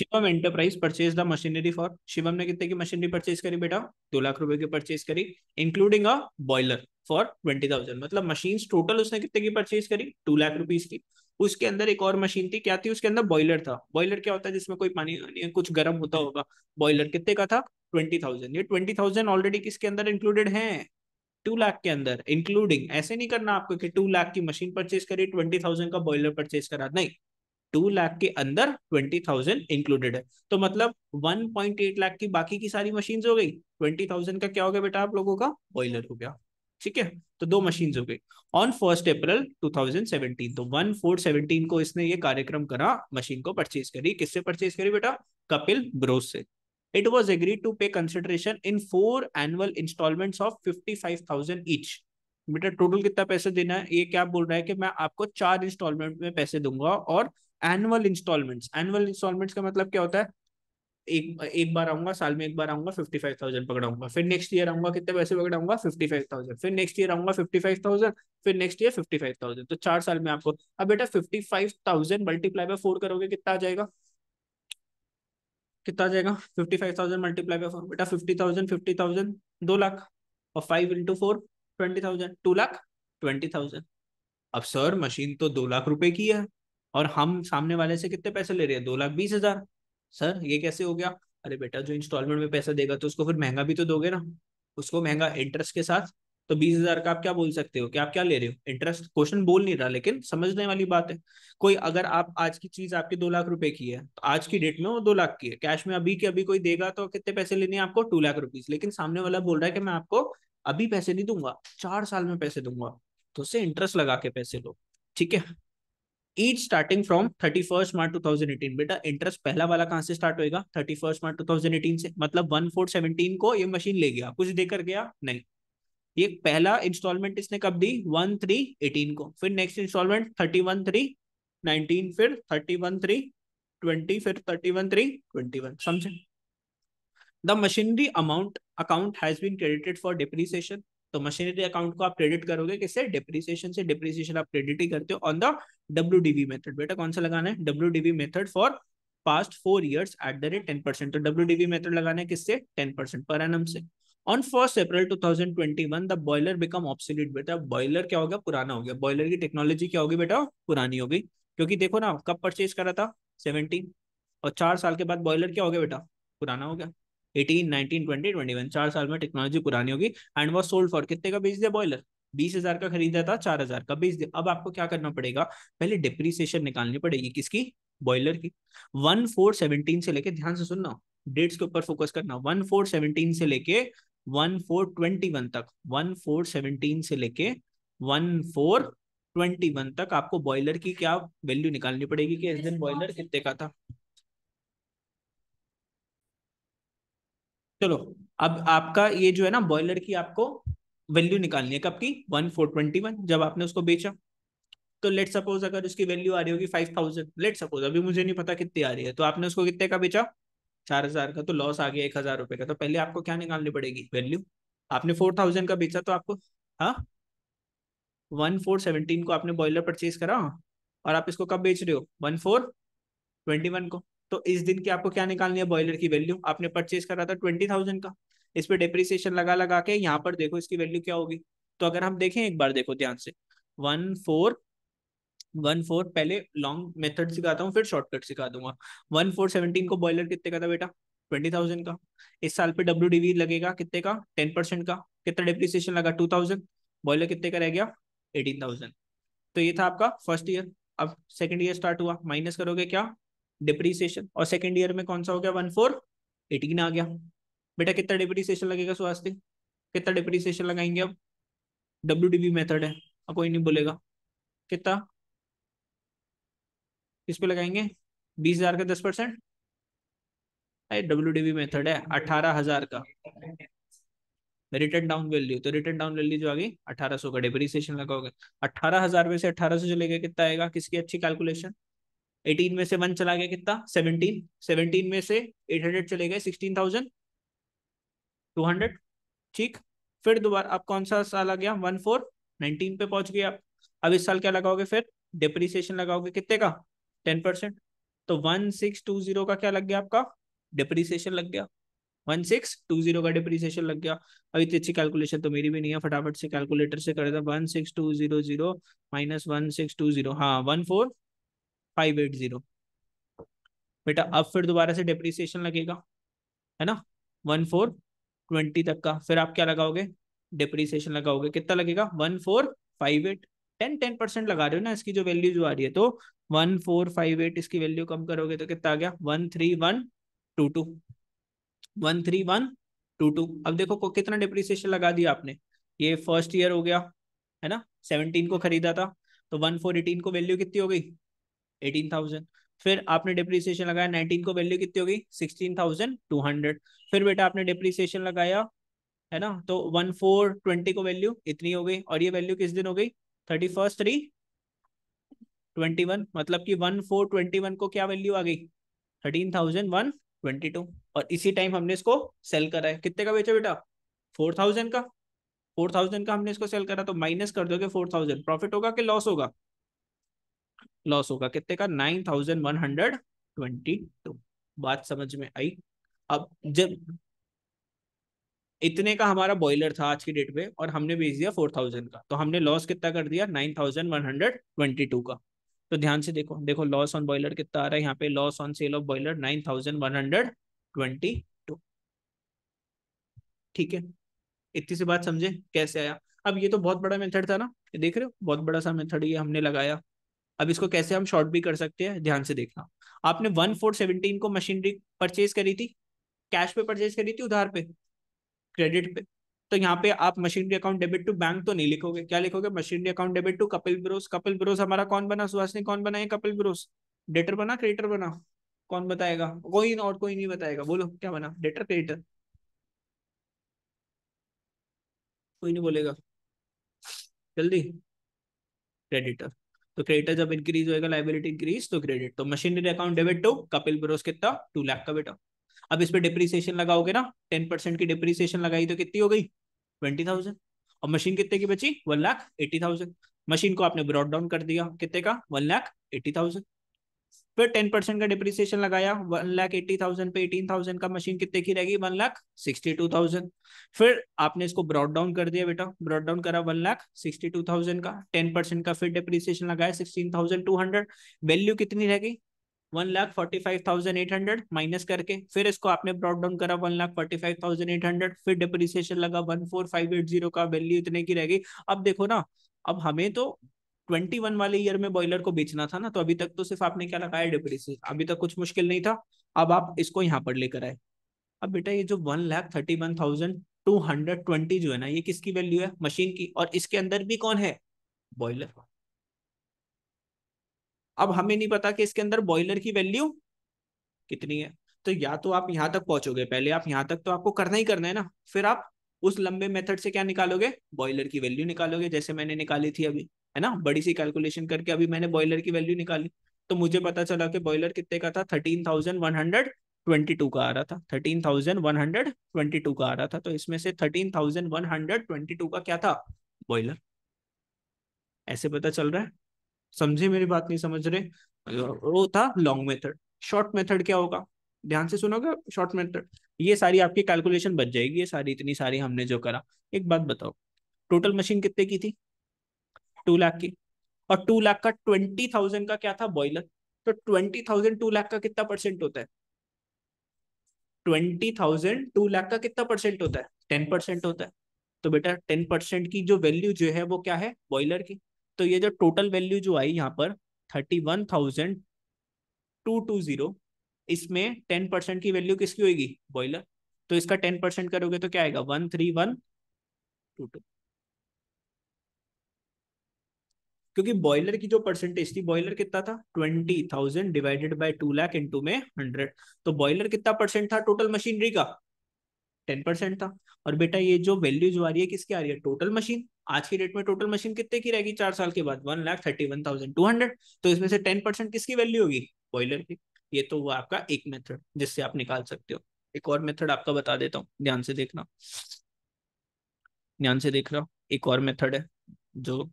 Shivam enterprise purchase the machinery for Shivam ने कितने की मशीनरी परचेज करी बेटा दो लाख रुपए की परचेज करी including a boiler for twenty thousand मतलब मशीन टोटल उसने कितने की परचेज करी टू लाख रुपीज की उसके अंदर एक और मशीन थी क्या थी उसके अंदर बॉयलर था बॉयलर क्या होता है जिसमें कोई पानी कुछ गर्म होता होगा बॉयलर कितने का था ट्वेंटी थाउजेंड ये ट्वेंटी थाउजेंड ऑलरेडी किसके अंदर इंक्लूडेड है टू लाख के अंदर इंक्लूडिंग ऐसे नहीं करना आपको कि टू लाख की मशीन परचेज करी ट्वेंटी थाउजेंड का बॉयलर परचेज करा नहीं टू लाख के अंदर ट्वेंटी थाउजेंड इंक्लूडेड है तो मतलब वन पॉइंट एट लाख की बाकी की सारी मशीन हो गई ट्वेंटी थाउजेंड का क्या हो गया बेटा आप लोगों का बॉयलर हो गया ठीक है तो दो मशीन हो गई ऑन फर्स्ट अप्रैल 2017 तो वन फोर सेवनटीन को इसने ये कार्यक्रम करा मशीन को परचेज करी किससे परचेज करी बेटा कपिल ब्रोस से it was agree to pay consideration in four annual installment of fifty five thousand each बेटा टोटल कितना पैसे देना है ये क्या बोल रहा है कि मैं आपको चार इंस्टॉलमेंट में पैसे दूंगा और एनुअल इंस्टॉलमेंट्स एनुअल इंस्टॉलमेंट्स का मतलब क्या होता है एक एक बार आऊंगा साल में एक बार आऊंगा फिफ्टी फाइव थाउजेंड पकड़ाऊंगा फिर नेक्स्ट ईयर आऊंगा कितने पैसे पकड़ाऊंगा फिफ्टी फाइव थाउजेंड फिर नेक्स्ट ईयर आऊंगा फिफ्टी फाइव थाउजेंड फिर next year fifty five thousand तो चार साल में आपको अब बेटा fifty five thousand multiply by four करोगे कितना आ जाएगा कितना आ जाएगा fifty five thousand multiply by four बेटा फिफ्टी थाउजेंड फिफ्टी थाउजेंड दो लाख और five into four twenty thousand two lakh twenty thousand अब सर मशीन तो दो लाख रुपए की है और हम सामने वाले से कितने पैसे ले रहे हैं दो लाख बीस हजार सर ये कैसे हो गया अरे बेटा जो इंस्टॉलमेंट में पैसा देगा तो उसको फिर महंगा भी तो दोगे ना उसको महंगा इंटरेस्ट के साथ तो बीस हजार का आप क्या बोल सकते हो कि आप क्या ले रहे हो इंटरेस्ट क्वेश्चन बोल नहीं रहा लेकिन समझने वाली बात है कोई अगर आप आज की चीज आपके दो लाख रुपए की है तो आज की डेट में वो दो लाख की है कैश में अभी के अभी कोई देगा तो कितने पैसे लेने हैं आपको टू लाख रुपीज लेकिन सामने वाला बोल रहा है कि मैं आपको अभी पैसे नहीं दूंगा चार साल में पैसे दूंगा तो उससे इंटरेस्ट लगा के पैसे लो ठीक है each starting from thirty first March two thousand eighteen बेटा इंटरेस्ट पहला वाला कहां से स्टार्ट होगा thirty first March two thousand eighteen से मतलब वन फोर सेवनटीन को ये मशीन ले गया कुछ देकर गया नहीं ये पहला इंस्टॉलमेंट इसने कब दी वन थ्री एटीन को फिर next installment thirty one three nineteen फिर थर्टी वन थ्री ट्वेंटी फिर thirty one three twenty one समझे the machinery amount account has been credited for depreciation तो मशीनरी अकाउंट को आप क्रेडिट करोगे किससे डिप्रिसिएशन से डिप्रिसिएशन आप क्रेडिट ही करते हो ऑन द डब्ल्यू मेथड बेटा कौन सा लगाना है W method for past four years at the rate ten percent तो डब्ल्यू मेथड लगाना है किससे टेन परसेंट पर एनम से on first April two thousand twenty one the boiler become obsolete बेटा बॉयलर क्या हो गया पुराना हो गया बॉयलर की टेक्नोलॉजी क्या होगी बेटा पुरानी होगी क्योंकि देखो ना कब परचेज करा था 17 और चार साल के बाद बॉयलर क्या हो गया बेटा पुराना हो गया eighteen nineteen twenty twenty one चार साल में टेक्नोलॉजी पुरानी होगी एंड वॉज सोल्ड फॉर कितने का बेच दिया बॉयलर बीस हजार का खरीदा था चार हजार का बेच दिया अब आपको क्या करना पड़ेगा पहले डिप्रिसिएशन निकालनी पड़ेगी किसकी बॉयलर की वन फोर सेवनटीन से लेके ध्यान से सुनना डेट्स के ऊपर फोकस करना वन फोर सेवनटीन से लेके वन फोर ट्वेंटी वन तक वन फोर सेवनटीन से लेके वन फोर ट्वेंटी वन तक आपको बॉयलर की क्या वैल्यू निकालनी पड़ेगी कि इस दिन बॉयलर कितने का था चलो अब आपका ये जो है ना बॉयलर की आपको वैल्यू निकालनी है कब की वन फोर ट्वेंटी वन जब आपने उसको बेचा तो लेट सपोज अगर उसकी वैल्यू आ रही होगी फाइव थाउजेंड लेट सपोज अभी मुझे नहीं पता कितनी आ रही है तो आपने उसको कितने का बेचा चार हजार का तो लॉस आ गया एक हजार रुपए का तो पहले आपको क्या निकालनी पड़ेगी वैल्यू आपने फोर थाउजेंड का बेचा तो आपको हाँ वन फोर सेवनटीन को आपने बॉयलर परचेज करा और आप इसको कब बेच रहे हो वन फोर ट्वेंटी वन को तो इस दिन की आपको क्या निकालनी है बॉयलर की वैल्यू आपने परचेज करा था ट्वेंटी थाउजेंड का इस पर डिप्रिसिएशन लगा लगा के यहाँ पर देखो इसकी वैल्यू क्या होगी तो अगर हम देखें एक बार देखो ध्यान से वन फोर वन फोर पहले लॉन्ग मेथड सिखाता हूँ फिर शॉर्टकट सिखा दूंगा वन फोर सेवनटीन को बॉयलर कितने का था बेटा ट्वेंटी थाउजेंड का इस साल पे डब्ल्यू डीवी लगेगा कितने का टेन परसेंट का कितना डिप्रिसिएशन लगा टू थाउजेंड बॉयलर कितने का रह गया एटीन थाउजेंड तो ये था आपका फर्स्ट ईयर अब सेकेंड ईयर स्टार्ट हुआ माइनस करोगे क्या डिप्रीसिएशन और सेकेंड ईयर में कौन सा हो गया वन फोर एटीन आ गया बेटा कितना डिप्रीसिएशन लगेगा सुहास्ती कितना डिप्रीसिएशन लगाएंगे अब डब्ल्यू डी बी मेथड है अब कोई नहीं बोलेगा कितना किस पे लगाएंगे बीस हजार का दस परसेंट अरे डब्ल्यू डी बी मेथड है अठारह हजार का रिटर्न डाउन वैल्यू तो रिटर्न डाउन वैल्यू जो आ गई अठारह सौ का डिप्रीसिएशन लगाओगे अठारह हजार में से अठारह सौ चलेगा कितना आएगा किसकी अच्छी कैलकुलेशन एटीन में से वन चला गया कितना सेवनटीन सेवनटीन में से एट हंड्रेड चले गए सिक्सटीन थाउजेंड टू हंड्रेड ठीक फिर दोबारा आप कौन सा साल आ गया वन फोर नाइनटीन पे पहुंच गया आप अब इस साल क्या लगाओगे फिर डिप्रीसिएशन लगाओगे कितने का टेन परसेंट तो वन सिक्स टू जीरो का क्या लग गया आपका डिप्रीसिएशन लग गया वन सिक्स टू जीरो का डिप्रीसिएशन लग गया अब इतनी अच्छी कैलकुलेशन तो मेरी भी नहीं है फटाफट से कैलकुलेटर से कर देता one six two zero zero minus one six two zero हाँ one four five eight zero बेटा अब फिर दोबारा से डिप्रिसिएशन लगेगा है ना वन फोर ट्वेंटी तक का फिर आप क्या लगाओगे डिप्रिसिएशन लगाओगे कितना लगेगा one four five eight ten ten percent लगा रहे हो ना इसकी जो वैल्यू जो आ रही है तो वन फोर फाइव एट इसकी वैल्यू कम करोगे तो कितना आ गया one three one two two one three one two two अब देखो को कितना डिप्रिसिएशन लगा दिया आपने ये फर्स्ट ईयर हो गया है ना सेवनटीन को खरीदा था तो वन फोर एटीन को वैल्यू कितनी हो गई एटीन थाउजेंड फिर आपने डिप्रीसिएशन लगाया नाइनटीन को वैल्यू कितनी होगी सिक्सटीन थाउजेंड टू हंड्रेड फिर बेटा आपने डिप्रीसिएशन लगाया है ना तो वन फोर ट्वेंटी को वैल्यू इतनी हो गई और ये वैल्यू किस दिन हो गई thirty first three twenty one मतलब कि वन फोर ट्वेंटी वन को क्या वैल्यू आ गई thirteen thousand one twenty two और इसी टाइम हमने इसको सेल करा है कितने का बेचा बेटा फोर थाउजेंड का फोर थाउजेंड का हमने इसको सेल करा तो माइनस कर दोगे फोर थाउजेंड प्रॉफिट होगा कि लॉस होगा लॉस होगा कितने का nine thousand one hundred twenty two बात समझ में आई अब जब इतने का हमारा बॉयलर था आज की डेट में और हमने बेच दिया फोर थाउजेंड का तो हमने लॉस कितना कर दिया nine thousand one hundred twenty two का तो ध्यान से देखो देखो लॉस ऑन बॉयलर कितना आ रहा है यहाँ पे loss on sale of boiler nine thousand one hundred twenty two ठीक है इतनी सी बात समझे कैसे आया अब ये तो बहुत बड़ा मेथड था ना देख रहे हो बहुत बड़ा सा मेथड ये हमने लगाया अब इसको कैसे हम शॉर्ट भी कर सकते हैं ध्यान से देखना आपने वन फोर सेवनटीन को मशीनरी परचेज करी थी कैश पे परचेज करी थी उधार पे क्रेडिट पे तो यहाँ पे आप machinery account debit to bank तो नहीं लिखोगे क्या लिखोगे machinery account debit to Kapil bros Kapil bros हमारा कौन बना सुहास ने कौन बनाया कपिल ब्रोस डेटर बना क्रेडिटर बना कौन बताएगा कोई और कोई नहीं बताएगा बोलो क्या बना डेटर क्रेडिटर कोई नहीं बोलेगा जल्दी क्रेडिटर तो क्रेडिटर जब इंक्रीज होगा लाइबिलिटी इंक्रीज तो क्रेडिट तो machinery account debit to Kapil bros कितना टू लाख का बेटा अब इस पर डिप्रिसिएशन लगाओगे ना टेन परसेंट की डिप्रिसिएशन लगाई तो कितनी हो गई ट्वेंटी थाउजेंड और मशीन कितने की बची one lakh eighty thousand machine को आपने ब्रॉड डाउन कर दिया कितने का वन लाख एट्टी थाउजेंड फिर टेन परसेंट का डिप्रिसिएशन लगाया वन लाख एट्टी थाउजेंड पे एटीन थाउजेंड का मशीन कितने की रहेगी one lakh sixty two thousand फिर आपने इसको ब्रॉड डाउन कर दिया बेटा ब्रॉड डाउन करा one lakh sixty two thousand का टेन परसेंट का फिर डिप्रिसिएशन लगाया sixteen thousand two hundred value कितनी रहेगी one lakh forty five thousand eight hundred minus करके फिर इसको आपने ब्रॉड डाउन करा one lakh forty five thousand eight hundred फिर डिप्रिसिएशन लगा one four five eight zero का वैल्यू इतने की रहेगी अब देखो ना अब हमें तो ट्वेंटी वन वाले ईयर में बॉयलर को बेचना था ना तो अभी तक तो सिर्फ आपने क्या लगाया डिप्रेसिएशन अभी तक कुछ मुश्किल नहीं था अब आप इसको यहाँ पर लेकर आए अब बेटा ये जो one lakh thirty one thousand two hundred twenty जो है ना ये किसकी वैल्यू है मशीन की और इसके अंदर भी कौन है बॉयलर अब हमें नहीं पता कि इसके अंदर बॉयलर की वैल्यू कितनी है तो या तो आप यहाँ तक पहुंचोगे पहले आप यहाँ तक तो आपको करना ही करना है ना फिर आप उस लंबे मेथड से क्या निकालोगे बॉयलर की वैल्यू निकालोगे जैसे मैंने निकाली थी अभी है ना बड़ी सी कैलकुलेशन करके अभी मैंने बॉयलर की वैल्यू निकाली तो मुझे पता चला कि बॉयलर कितने का था thirteen thousand one hundred twenty two का आ रहा था thirteen thousand one hundred twenty two का आ रहा था तो इसमें से thirteen thousand one hundred twenty two का क्या था बॉयलर ऐसे पता चल रहा है समझे मेरी बात नहीं समझ रहे वो था लॉन्ग मेथड शॉर्ट मेथड क्या होगा ध्यान से सुनोगे शॉर्ट मेथड ये सारी आपकी कैलकुलेशन बच जाएगी ये सारी इतनी सारी हमने जो करा एक बात बताओ टोटल मशीन कितने की थी टू लाख की और टू लाख का ट्वेंटी थाउजेंड का क्या था बॉयलर तो ट्वेंटी थाउजेंड टू लाख का कितना परसेंट होता है ट्वेंटी थाउजेंड टू लाख का कितना परसेंट होता है टेन परसेंट होता है तो बेटा टेन परसेंट की जो वैल्यू जो है वो क्या है बॉयलर की तो ये जो टोटल वैल्यू जो आई यहाँ पर thirty one thousand two two zero इसमें टेन परसेंट की वैल्यू किसकी होगी बॉयलर तो इसका टेन परसेंट करोगे तो क्या आएगा one three one two two क्योंकि बॉयलर की जो परसेंटेज थी बॉयलर कितना था twenty thousand divided by two lakh इन में हंड्रेड तो बॉयलर कितना परसेंट था टोटल मशीनरी का टेन परसेंट था और बेटा ये जो वैल्यू जो आ रही है किसकी आ रही है टोटल मशीन आज की डेट में टोटल मशीन कितने की रहेगी चार साल के बाद one lakh thirty one thousand two hundred तो इसमें से टेन परसेंट किसकी वैल्यू होगी बॉयलर की ये तो वो आपका एक मेथड जिससे आप निकाल सकते हो एक और मेथड आपका बता देता हूँ ध्यान से देखना ध्यान से देख रहा हूँ एक और मेथड है जो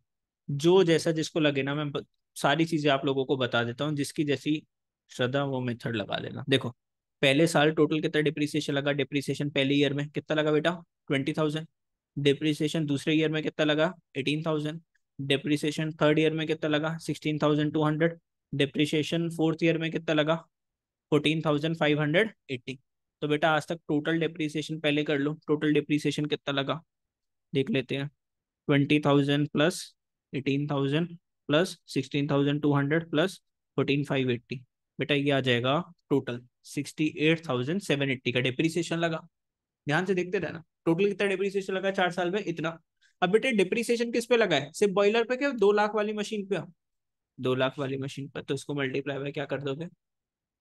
जो जैसा जिसको लगे ना मैं सारी चीजें आप लोगों को बता देता हूँ जिसकी जैसी श्रद्धा वो मेथड लगा देना देखो पहले साल टोटल कितना डिप्रिसिएशन लगा डिप्रिसिएशन पहले ईयर में कितना लगा बेटा ट्वेंटी थाउजेंड डिप्रिसिएशन दूसरे ईयर में कितना लगा eighteen thousand depreciation third year में कितना लगा sixteen thousand two hundred depreciation fourth year में कितना लगा fourteen thousand five hundred eighty तो बेटा आज तक टोटल डिप्रिसिएशन पहले कर लो टोटल डिप्रिसिएशन कितना लगा देख लेते हैं twenty thousand plus eighteen thousand plus sixteen thousand two hundred plus fourteen five eighty बेटा ये आ जाएगा total sixty eight thousand seven eighty का डिप्रिसिएशन लगा ध्यान से देखते रहना टोटल कितना डिप्रिसिएशन लगा चार साल में इतना अब बेटे डिप्रिसिएशन किस पे लगा है सिर्फ बॉयलर पे क्या दो लाख वाली मशीन पे दो लाख वाली मशीन पर तो इसको मल्टीप्लाई बाय क्या कर दोगे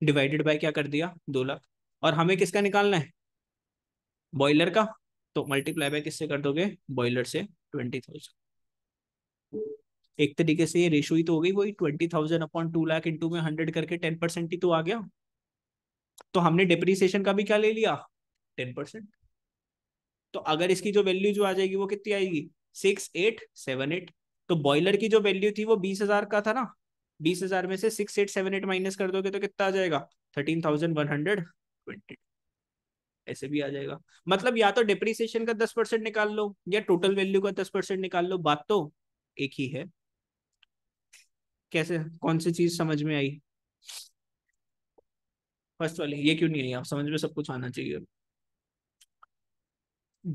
डिवाइडेड बाय क्या कर दिया दो लाख और हमें किसका निकालना है बॉयलर का तो मल्टीप्लाई बाय किससे कर दोगे बॉयलर से ट्वेंटी थाउजेंड एक तरीके से ये रेशो ही तो हो गई वही twenty thousand upon two lakh into में हंड्रेड करके टेन परसेंट ही तो आ गया तो हमने डिप्रिसिएशन का भी क्या ले लिया टेन परसेंट तो अगर इसकी जो वैल्यू जो आ जाएगी वो कितनी आएगी सिक्स एट सेवन एट तो बॉयलर की जो वैल्यू थी वो बीस हजार का था ना बीस हजार में से six eight seven eight minus कर दोगे तो कितना आ जाएगा thirteen thousand one hundred twenty ऐसे भी आ जाएगा मतलब या तो डिप्रिसिएशन का दस परसेंट निकाल लो या टोटल वैल्यू का दस परसेंट निकाल लो बात तो एक ही है कैसे कौन सी चीज समझ में आई फर्स्ट वाली ये क्यों नहीं आई आप समझ में सब कुछ आना चाहिए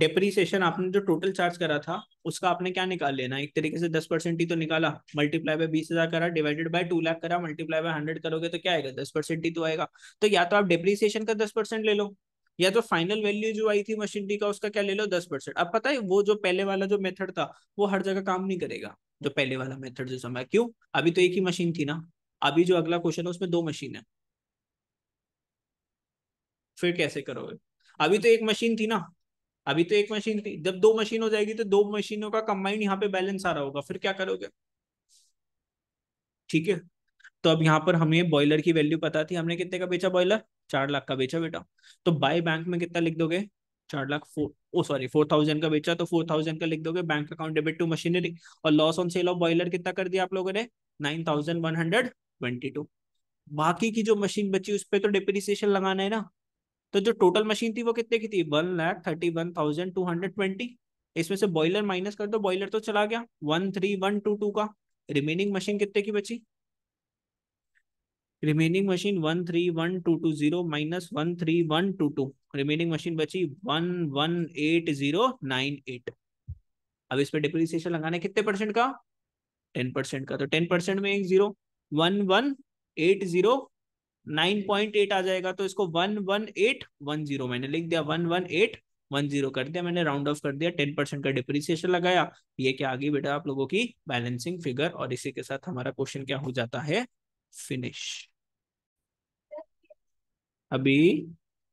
डेप्रीसिएशन आपने जो टोटल चार्ज करा था उसका आपने क्या निकाल लेना एक तरीके से दस परसेंट ही तो निकाला मल्टीप्लाई बाय बीस हजार करा डिवाइडेड बाय टू लाख करा मल्टीप्लाई बाय हंड्रेड करोगे तो क्या आएगा दस परसेंट ही तो आएगा तो या तो आप डेप्रीसिएशन का दस परसेंट ले लो या तो फाइनल वैल्यू जो आई थी मशीनरी का उसका क्या ले लो दस परसेंट अब पता है वो जो पहले वाला जो मेथड था वो हर जगह काम नहीं करेगा जो पहले वाला मेथड जो समय क्यों अभी तो एक ही मशीन थी ना अभी जो अगला क्वेश्चन है उसमें दो मशीन है फिर कैसे करोगे अभी तो एक मशीन थी ना अभी तो एक मशीन थी जब दो मशीन हो जाएगी तो दो मशीनों का कंबाइंड यहाँ पे बैलेंस आ रहा होगा फिर क्या करोगे ठीक है तो अब यहाँ पर हमें बॉयलर की वैल्यू पता थी हमने कितने का बेचा बॉयलर चार लाख का बेचा बेटा तो बाय बैंक में कितना लिख दोगे चार lakh four oh sorry four thousand का बेचा तो फोर थाउजेंड का लिख दोगे bank account debit to machinery और loss on sale of boiler कितना कर दिया आप लोगों ने nine thousand one hundred twenty two बाकी की जो मशीन बची उस पर तो डिप्रिसिएशन लगाना है ना तो जो टोटल मशीन थी वो कितने की थी one lakh thirty one thousand two hundred twenty इसमें से बॉयलर माइनस कर दो बॉयलर तो चला गया one three one two two का रिमेनिंग मशीन कितने की बची remaining machine one three one two two zero minus one three one two two remaining machine बची one one eight zero nine eight अब इस पर डिप्रिसिएशन लगाने कितने परसेंट का टेन परसेंट का तो टेन परसेंट में एक zero one one eight zero nine point eight आ जाएगा तो इसको one one eight one zero मैंने लिख दिया one one eight one zero कर दिया मैंने राउंड ऑफ कर दिया टेन परसेंट का डिप्रिसिएशन लगाया ये क्या आ गई बेटा आप लोगों की बैलेंसिंग फिगर और इसी के साथ हमारा क्वेश्चन क्या हो जाता है फिनिश अभी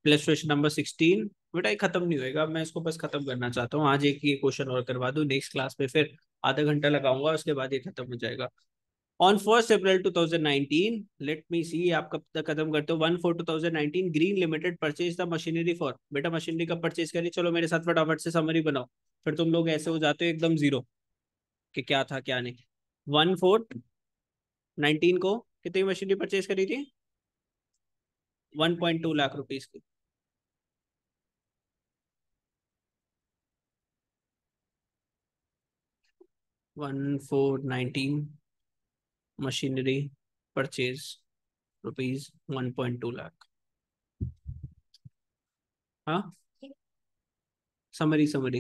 प्लस क्वेश्चन नंबर सिक्सटीन बेटा ये खत्म नहीं होएगा मैं इसको बस खत्म करना चाहता हूँ आज एक ये क्वेश्चन और करवा दू नेक्स्ट क्लास में फिर आधा घंटा लगाऊंगा उसके बाद ये खत्म हो जाएगा on first April 2019 let me see आप कब तक खत्म करते हो one four two thousand nineteen green limited purchase the machinery for बेटा मशीनरी कब परचेज करिए चलो मेरे साथ फटाफट से समरी बनाओ फिर तुम लोग ऐसे हो जाते हो एकदम जीरो कि क्या था क्या नहीं वन फोर नाइनटीन को कितनी मशीनरी परचेज करी थी one point two lakh rupees की one four nineteen machinery purchase rupees one point two lakh हाँ summary summary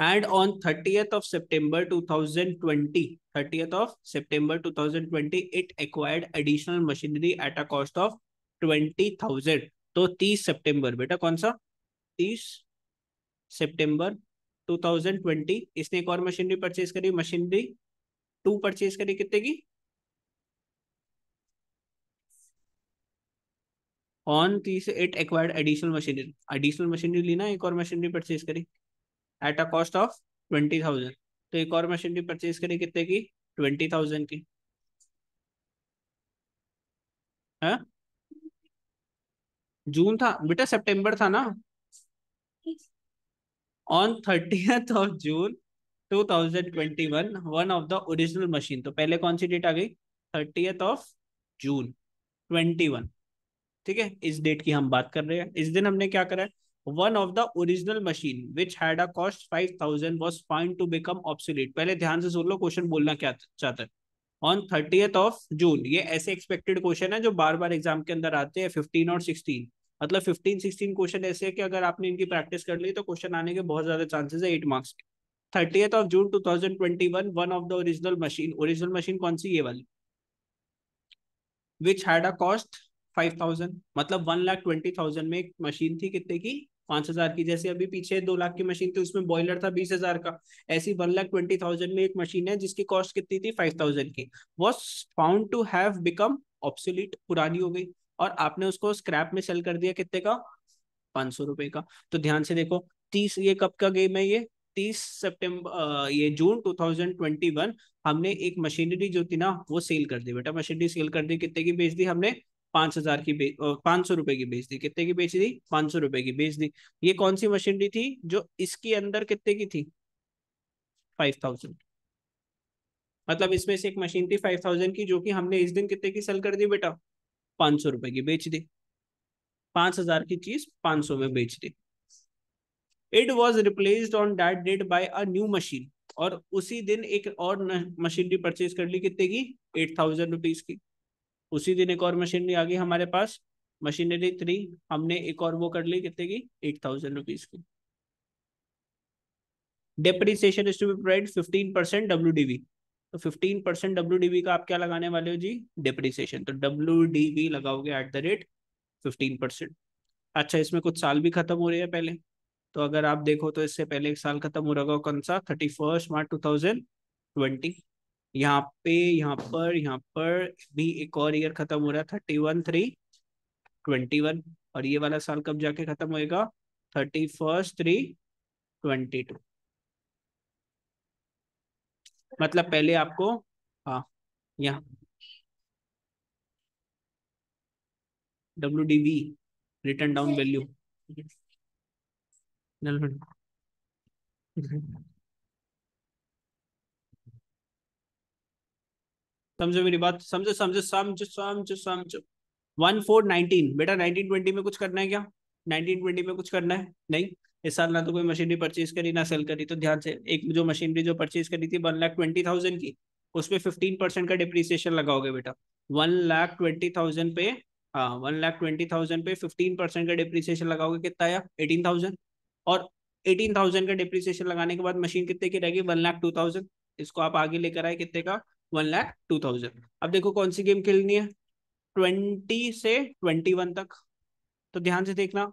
and on thirtieth of September two thousand twenty thirtieth of September two thousand twenty it acquired additional machinery at a cost of twenty thousand तो तीस सितंबर बेटा कौन सा तीस सितंबर twenty इसने एक और मशीनरी परचेज करी मशीनरी टू परचेज करी कितने की ऑन तीस it acquired additional machinery additional machinery ली ना एक और मशीनरी परचेज करी at a cost of twenty thousand तो एक और मशीनरी परचेज करी कितने की ट्वेंटी थाउजेंड की हाँ? जून था बेटा सितंबर था ना on thirtieth of June 2021 one of the original machine तो पहले कौन सी डेट आ गई थर्टीथ ऑफ जून 21 ठीक है इस डेट की हम बात कर रहे हैं इस दिन हमने क्या करा है one of the original machine which had a cost thousand was fine to become obsolete पहले ध्यान से सुन लो क्वेश्चन बोलना क्या चाहता है ऑन थर्टीएथ ऑफ जून ये ऐसे एक्सपेक्टेड क्वेश्चन है जो बार बार एग्जाम के अंदर आते हैं फिफ्टीन और सिक्सटीन मतलब फिफ्टीन सिक्सटीन क्वेश्चन ऐसे है कि अगर आपने इनकी प्रैक्टिस कर ली तो क्वेश्चन आने के बहुत ज्यादा चांसेस है एट मार्क्स के thirtieth of June two thousand twenty one one of the original machine original machine कौन सी ये वाली which had a cost five thousand मतलब वन लाख ट्वेंटी थाउजेंड में एक मशीन थी कितने की पांच हजार की जैसे अभी पीछे दो लाख की मशीन थी उसमें बॉयलर था बीस हजार का ऐसी वन लाख ट्वेंटी थाउजेंड में एक मशीन है जिसकी कॉस्ट कितनी थी फाइव थाउजेंड की was found to have become obsolete पुरानी हो गई और आपने उसको स्क्रैप में सेल कर दिया कितने का पांच सौ रुपए का तो ध्यान से देखो तीस ये कब का गेम है ये तीस सेप्टेम्बर ये June two thousand twenty one हमने एक मशीनरी जो थी ना वो सेल कर दी बेटा मशीनरी सेल कर दी कितने की बेच दी हमने पांच हजार की पांच सौ रुपए की बेच दी कितने की बेच दी पांच सौ रुपए की बेच दी ये कौन सी मशीनरी थी जो इसके अंदर कितने की थी फाइव थाउजेंड मतलब इसमें से एक मशीन थी फाइव थाउजेंड की जो कि हमने इस दिन कितने की सेल कर दी बेटा पांच सौ रुपए की बेच दी पांच हजार की चीज पांच सौ में बेच दी it was replace on that date by a new machine और उसी दिन एक और मशीनरी परचेज कर ली कितने की एट थाउजेंड रुपीज की उसी दिन एक और मशीनरी आ गई हमारे पास मशीनरी थ्री हमने एक और वो कर ली कितने की एट थाउजेंड रुपीज की depreciation is to be provide fifteen percent W DV तो फिफ्टीन परसेंट डब्ल्यू डीवी का आप क्या लगाने वाले हो जी डेप्रीसिएशन तो डब्ल्यू डीवी लगाओगे at the rate fifteen percent अच्छा इसमें कुछ साल भी खत्म हो रहे हैं पहले तो अगर आप देखो तो इससे पहले एक साल खत्म हो रहा होगा कौन सा thirty first March two thousand twenty यहाँ पे यहाँ पर यहाँ पर भी एक और ईयर खत्म हो रहा है thirty one three twenty one और ये वाला साल कब जाके खत्म होएगा thirty first three twenty two मतलब पहले आपको हाँ यहाँ W D V written down value समझो मेरी बात समझो समझो समझो समझो समझो वन फोर नाइनटीन बेटा नाइनटीन ट्वेंटी में कुछ करना है क्या नाइनटीन ट्वेंटी में कुछ करना है नहीं इस साल ना तो कोई मशीनरी परचेज करी ना सेल करी तो ध्यान से एक जो मशीनरी जो परचेज करी थी वन लाख ट्वेंटी थाउजेंड की उस पर फिफ्टीन परसेंट का डिप्रिसिएशन लगाओगे बेटा वन लाख ट्वेंटी थाउजेंड पे हाँ वन लाख ट्वेंटी थाउजेंड पे फिफ्टीन परसेंट का डिप्रिसिएशन लगाओगे कितना आया एटीन थाउजेंड और एटीन थाउजेंड का डिप्रिसिएशन लगाने के बाद मशीन कितने की रहेगी वन लाख टू थाउजेंड इसको आप आगे लेकर आए कितने का वन लैख टू थाउजेंड अब देखो कौन सी गेम खेलनी है ट्वेंटी से ट्वेंटी वन तक तो ध्यान से देखना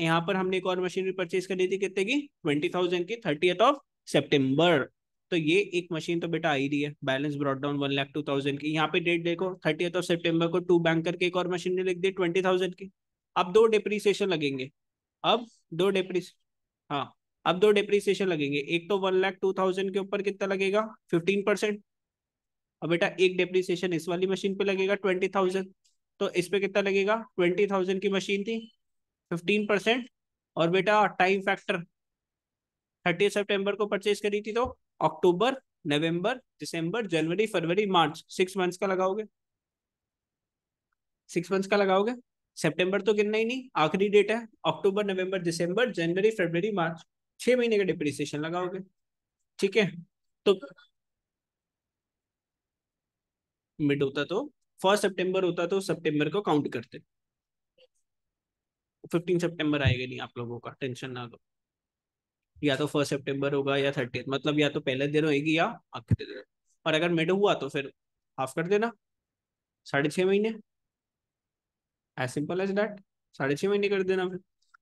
यहाँ पर हमने एक और मशीनरी परचेज कर ली थी कितने की ट्वेंटी थाउजेंड की थर्टीथ ऑफ सेप्टेम्बर तो ये एक मशीन तो बेटा आई रही है balance brought down one lakh two thousand की यहाँ पे डेट देखो थर्टी ऑफ सेप्टेम्बर को टू बैंक करके एक और मशीन ने लिख दी ट्वेंटी थाउजेंड की अब दो डिप्रीसिएशन लगेंगे अब दो डिप्रीस हाँ अब दो डिप्रीसिएशन लगेंगे एक तो वन लैख टू थाउजेंड के ऊपर कितना लगेगा फिफ्टीन परसेंट अब बेटा एक डेप्रीसिएशन इस वाली मशीन पे लगेगा ट्वेंटी थाउजेंड तो इस पे कितना लगेगा ट्वेंटी थाउजेंड की मशीन थी फिफ्टीन परसेंट और बेटा टाइम फैक्टर थर्टी सितंबर को परचेज करी थी तो अक्टूबर नवंबर दिसंबर जनवरी फरवरी मार्च सिक्स मंथ्स का लगाओगे सिक्स मंथ्स का लगाओगे सेप्टेम्बर तो गिनना ही नहीं आखिरी डेट है अक्टूबर नवंबर दिसंबर जनवरी फरवरी मार्च छह महीने का डिप्रिसिएशन लगाओगे ठीक है तो मिड होता तो फर्स्ट सितंबर होता तो सितंबर को काउंट करते फिफ्टीन सितंबर आएगा नहीं आप लोगों का टेंशन ना लो या तो फर्स्ट सितंबर होगा या थर्टी मतलब या तो पहले दिन होगी या आखिर दिन और अगर मिड हुआ तो फिर हाफ कर देना साढ़े छः महीने एज सिंपल एज डैट साढ़े छः महीने कर देना फिर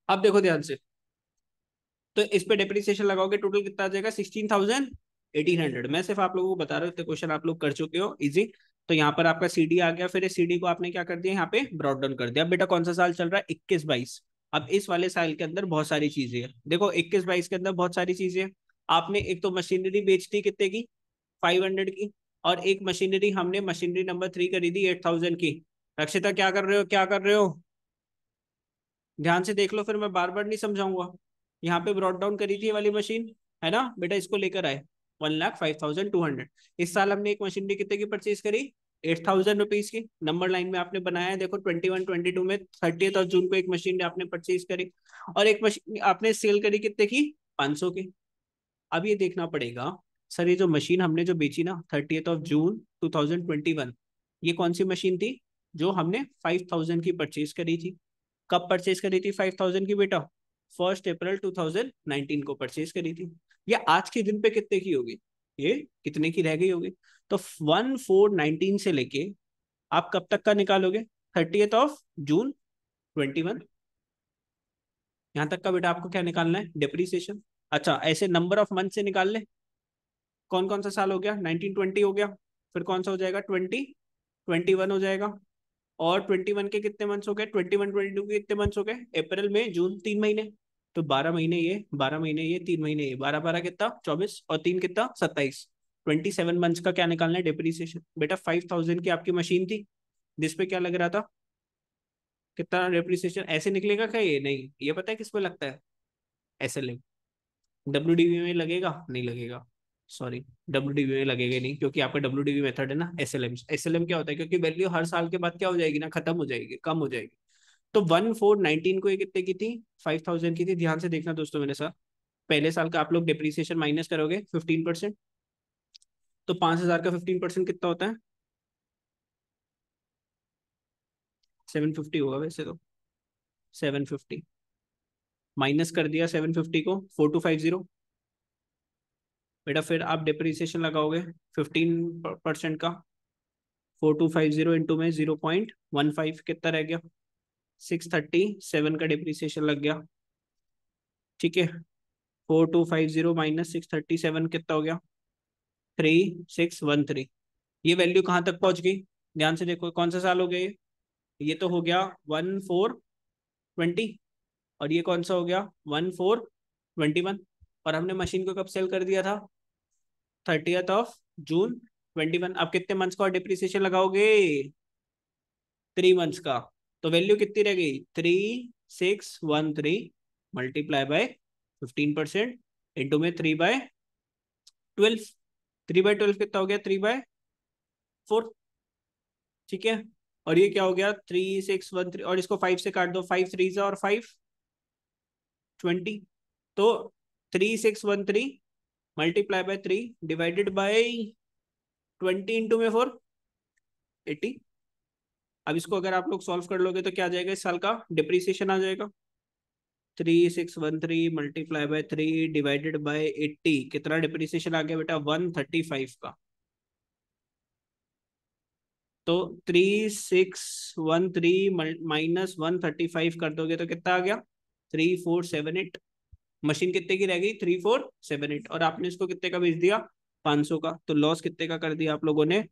अब देखो ध्यान से तो इस पे डिप्रिसिएशन लगाओगे टोटल कितना आ जाएगा सिक्सटीन थाउजेंड एटीन हंड्रेड मैं सिर्फ आप लोगों को बता रहा हूँ क्वेश्चन आप लोग कर चुके हो इजी तो यहाँ पर आपका सीडी आ गया फिर इस सीडी को आपने क्या कर दिया यहाँ पे ब्रॉड डाउन कर दिया बेटा कौन सा साल चल रहा है इक्कीस बाईस अब इस वाले साल के अंदर बहुत सारी चीजें है देखो इक्कीस बाईस के अंदर बहुत सारी चीजें हैं आपने एक तो मशीनरी बेच दी कितने की फाइव हंड्रेड की और एक मशीनरी हमने मशीनरी नंबर थ्री करी थी एट थाउजेंड की रक्षिता क्या कर रहे हो क्या कर रहे हो ध्यान से देख लो फिर मैं बार बार नहीं समझाऊंगा यहाँ पे ब्रॉड डाउन करी थी वाली मशीन है ना बेटा इसको लेकर आए one lakh five thousand two hundred इस साल हमने एक मशीनरी कितने की परचेज करी एट थाउजेंड रुपीज की नंबर लाइन में आपने बनाया है देखो ट्वेंटी वन ट्वेंटी टू में थर्टी ऑफ जून को एक मशीन आपने परचेज करी और एक मशीन आपने सेल करी कितने की पांच सौ की अब ये देखना पड़ेगा सर ये जो मशीन हमने जो बेची ना thirty of June two thousand twenty one ये कौन सी मशीन थी जो हमने फाइव थाउजेंड की परचेज करी थी कब परचेज करी थी फाइव थाउजेंड की बेटा first April two thousand nineteen को परचेज करी थी ये आज के दिन पे कितने की होगी ये कितने की रह गई होगी तो वन फोर नाइनटीन से लेके आप कब तक का निकालोगे thirtieth of June twenty one यहां तक का बेटा आपको क्या निकालना है डिप्रीसिएशन अच्छा ऐसे नंबर ऑफ मंथ से निकाल ले कौन कौन सा साल हो गया नाइनटीन ट्वेंटी हो गया फिर कौन सा हो जाएगा ट्वेंटी ट्वेंटी वन हो जाएगा और ट्वेंटी वन के कितने मंथ्स हो गए ट्वेंटी वन ट्वेंटी टू के कितने मंथ्स हो गए अप्रैल में जून तीन महीने तो बारह महीने ये बारह महीने ये तीन महीने ये बारह बारह कितना चौबीस और तीन कितना सत्ताईस ट्वेंटी सेवन मंथ का क्या निकालना है डेप्रीसिएशन बेटा फाइव थाउजेंड की आपकी मशीन थी जिसपे क्या लग रहा था कितना डेप्रीसिएशन ऐसे निकलेगा क्या ये नहीं ये पता है किस पे लगता है S L M W D V में लगेगा नहीं लगेगा सॉरी डब्ल्यू डी में लगेगा नहीं क्योंकि आपका डब्ल्यू डी मेथड है ना S L M S L M क्या होता है क्योंकि वैल्यू हर साल के बाद क्या हो जाएगी ना खत्म हो जाएगी कम हो जाएगी तो वन फोर नाइनटीन को ये कितने की थी फाइव थाउजेंड की थी ध्यान से देखना दोस्तों मेरे साथ पहले साल का आप लोग डिप्रीसिएशन माइनस करोगे फिफ्टीन परसेंट तो पांच हजार का फिफ्टीन परसेंट कितना होता है सेवन फिफ्टी होगा वैसे तो सेवन फिफ्टी माइनस कर दिया सेवन फिफ्टी को फोर टू फाइव जीरो बेटा फिर आप डिप्रीसिएशन लगाओगे फिफ्टीन परसेंट का four two five zero into में जीरो पॉइंट वन फाइव कितना रह गया सिक्स थर्टी सेवन का डिप्रिसिएशन लग गया ठीक है four two five zero minus six thirty seven कितना हो गया थ्री सिक्स वन थ्री ये वैल्यू कहाँ तक पहुँच गई ध्यान से देखो कौन सा साल हो गया ये ये तो हो गया वन फोर ट्वेंटी और ये कौन सा हो गया वन फोर ट्वेंटी वन और हमने मशीन को कब सेल कर दिया था thirtieth of June twenty one अब कितने मंथ्स का डिप्रिसिएशन लगाओगे थ्री मंथ्स का तो वैल्यू कितनी रह गई three six one three multiply by fifteen percent into में three by twelve three by twelve कितना हो गया थ्री बाय फोर ठीक है और ये क्या हो गया थ्री सिक्स वन थ्री और इसको फाइव से काट दो फाइव थ्री से और फाइव ट्वेंटी तो three six one three multiply by three divided by twenty into में फोर एटी अब इसको अगर आप लोग सॉल्व कर लोगे तो क्या आ जाएगा इस साल का डिप्रीसिएशन आ जाएगा three six one three multiply by three divided by eighty कितना डिप्रीसिएशन आ गया बेटा वन थर्टी फाइव का तो three six one three minus one thirty five कर दोगे तो कितना आ गया three four seven eight machine कितने की रह गई थ्री फोर सेवन एट और आपने इसको कितने का भेज दिया पांच सौ का तो लॉस कितने का कर दिया आप लोगों ने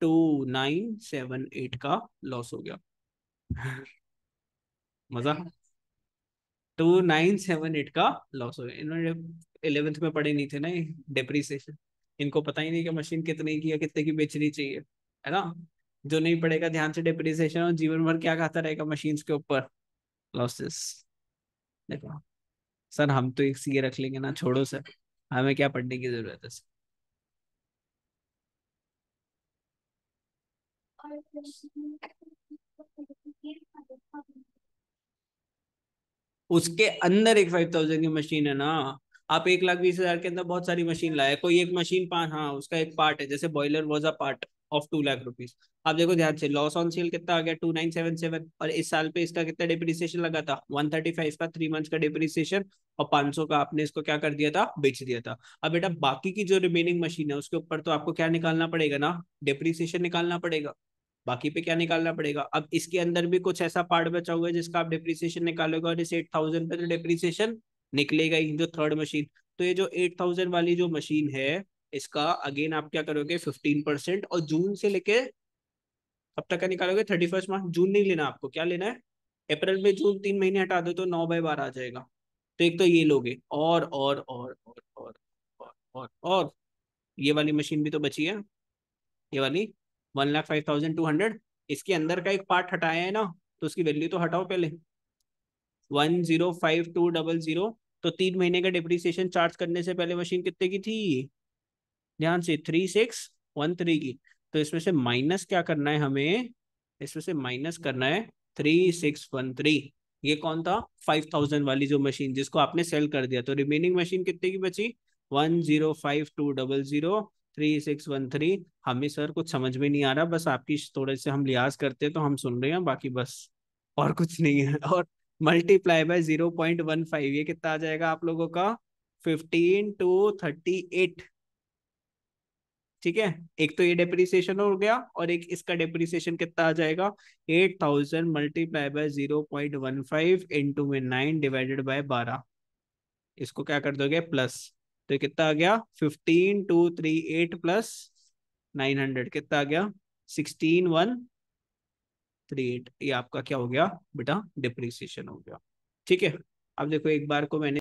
टू नाइन सेवन एट का लॉस हो गया मजा टू नाइन सेवन एट का लॉस हो गया इन्होंने इलेवेंथ में पढ़े नहीं थे ना डेप्रीसिएशन इनको पता ही नहीं कि मशीन कितने की है कितने की बेचनी चाहिए है ना जो नहीं पड़ेगा ध्यान से डेप्रीसिएशन और जीवन भर क्या खाता रहेगा मशीन के ऊपर लॉसेस देखो सर हम तो एक सीए रख लेंगे ना छोड़ो सर हमें क्या पढ़ने की जरूरत है सर उसके अंदर एक फाइव थाउजेंड की मशीन है ना आप एक लाख बीस हजार के अंदर बहुत सारी मशीन लाए कोई एक मशीन पाँच हाँ उसका एक पार्ट है जैसे boiler was a part of two lakh rupees आप देखो ध्यान से लॉस ऑन सेल कितना आ गया टू नाइन सेवन सेवन और इस साल पे इसका कितना डिप्रिसिएशन लगा था वन थर्टी फाइव का थ्री मंथ का डिप्रिसिएशन और पांच सौ का आपने इसको क्या कर दिया था बेच दिया था अब बेटा बाकी की जो रिमेनिंग मशीन है उसके ऊपर तो आपको क्या निकालना पड़ेगा ना डिप्रिसिएशन निकालना पड़ेगा बाकी पे क्या निकालना पड़ेगा अब इसके अंदर भी कुछ ऐसा पार्ट बचा हुआ है जिसका आप डिप्रिसिएशन निकालोगे और इस एट थाउजेंड पे तो डिप्रिसिएशन निकलेगा ही जो थर्ड मशीन तो ये जो एट थाउजेंड वाली जो मशीन है इसका अगेन आप क्या करोगे फिफ्टीन परसेंट और जून से लेके अब तक का निकालोगे थर्टी फर्स्ट मार्च जून नहीं लेना आपको क्या लेना है अप्रैल में जून तीन महीने हटा दो तो नौ बाय बारह आ जाएगा तो एक तो ये लोगे और और और और और और, और ये वाली मशीन भी तो बची है ये वाली one lakh five thousand two hundred इसके अंदर का एक पार्ट हटाया है ना तो उसकी वैल्यू तो हटाओ पहले one zero five two double zero तो तीन महीने का डिप्रिसिएशन चार्ज करने से पहले मशीन कितने की थी ध्यान से थ्री सिक्स वन थ्री की तो इसमें से माइनस क्या करना है हमें इसमें से माइनस करना है थ्री सिक्स वन थ्री ये कौन था फाइव थाउजेंड वाली जो मशीन जिसको आपने सेल कर दिया तो रिमेनिंग मशीन कितने की बची one zero five two double zero three six one three हमें सर कुछ समझ में नहीं आ रहा बस आपकी थोड़े से हम लिहाज करते हैं तो हम सुन रहे हैं बाकी बस और कुछ नहीं है और multiply by zero point one five ये कितना आ जाएगा आप लोगों का फिफ्टीन टू थर्टी एट ठीक है एक तो ये डेप्रिसिएशन हो गया और एक इसका डेप्रिसिएशन कितना आ जाएगा eight thousand multiply by zero point one five into में नाइन डिवाइडेड बाय बारह इसको क्या कर दोगे प्लस तो कितना आ गया fifteen two three eight plus nine hundred कितना आ गया सिक्सटीन वन थ्री एट ये आपका क्या हो गया बेटा डिप्रिसिएशन हो गया ठीक है अब देखो एक बार को मैंने